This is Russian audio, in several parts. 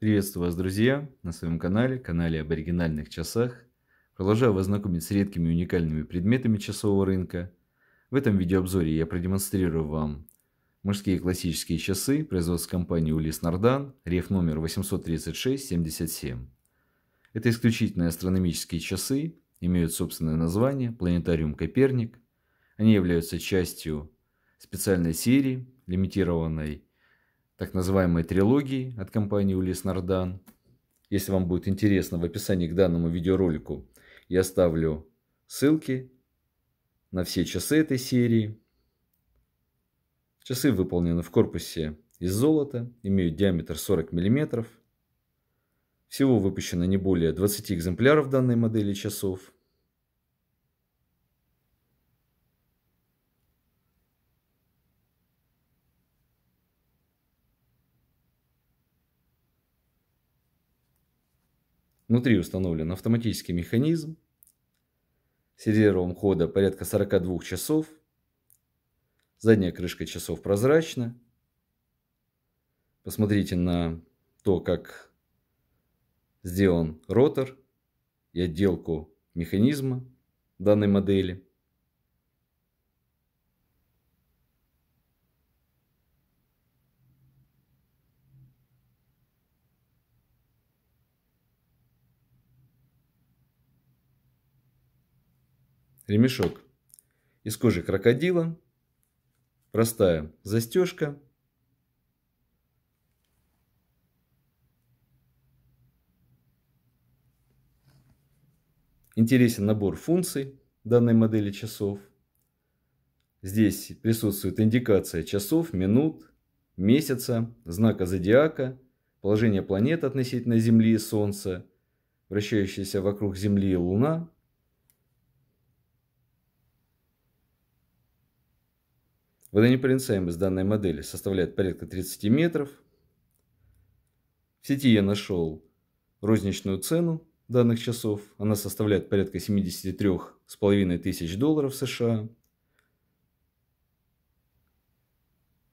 Приветствую вас, друзья, на своем канале, канале об оригинальных часах. Продолжаю вас знакомить с редкими и уникальными предметами часового рынка. В этом видеообзоре я продемонстрирую вам мужские классические часы производства компании Улис Нордан, реф номер 83677. Это исключительно астрономические часы, имеют собственное название «Планетариум Коперник». Они являются частью специальной серии, лимитированной так называемой трилогии от компании Улис Нардан. Если вам будет интересно, в описании к данному видеоролику я оставлю ссылки на все часы этой серии. Часы выполнены в корпусе из золота, имеют диаметр 40 мм. Всего выпущено не более 20 экземпляров данной модели часов – Внутри установлен автоматический механизм с резервом хода порядка 42 часов. Задняя крышка часов прозрачна. Посмотрите на то, как сделан ротор и отделку механизма данной модели – Ремешок из кожи крокодила. Простая застежка. Интересен набор функций данной модели часов. Здесь присутствует индикация часов, минут, месяца, знака зодиака, положение планет относительно Земли и Солнца, вращающаяся вокруг Земли и Луна – Водонепроницаемость данной модели составляет порядка 30 метров. В сети я нашел розничную цену данных часов. Она составляет порядка 73,5 тысяч долларов США.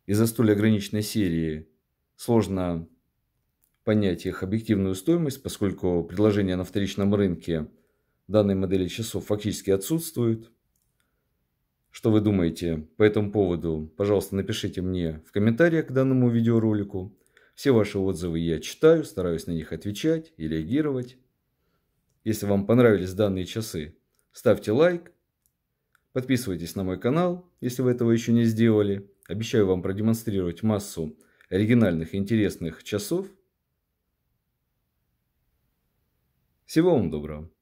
Из-за столь ограниченной серии сложно понять их объективную стоимость, поскольку предложение на вторичном рынке данной модели часов фактически отсутствует – что вы думаете по этому поводу, пожалуйста, напишите мне в комментариях к данному видеоролику. Все ваши отзывы я читаю, стараюсь на них отвечать и реагировать. Если вам понравились данные часы, ставьте лайк, подписывайтесь на мой канал, если вы этого еще не сделали. Обещаю вам продемонстрировать массу оригинальных и интересных часов. Всего вам доброго!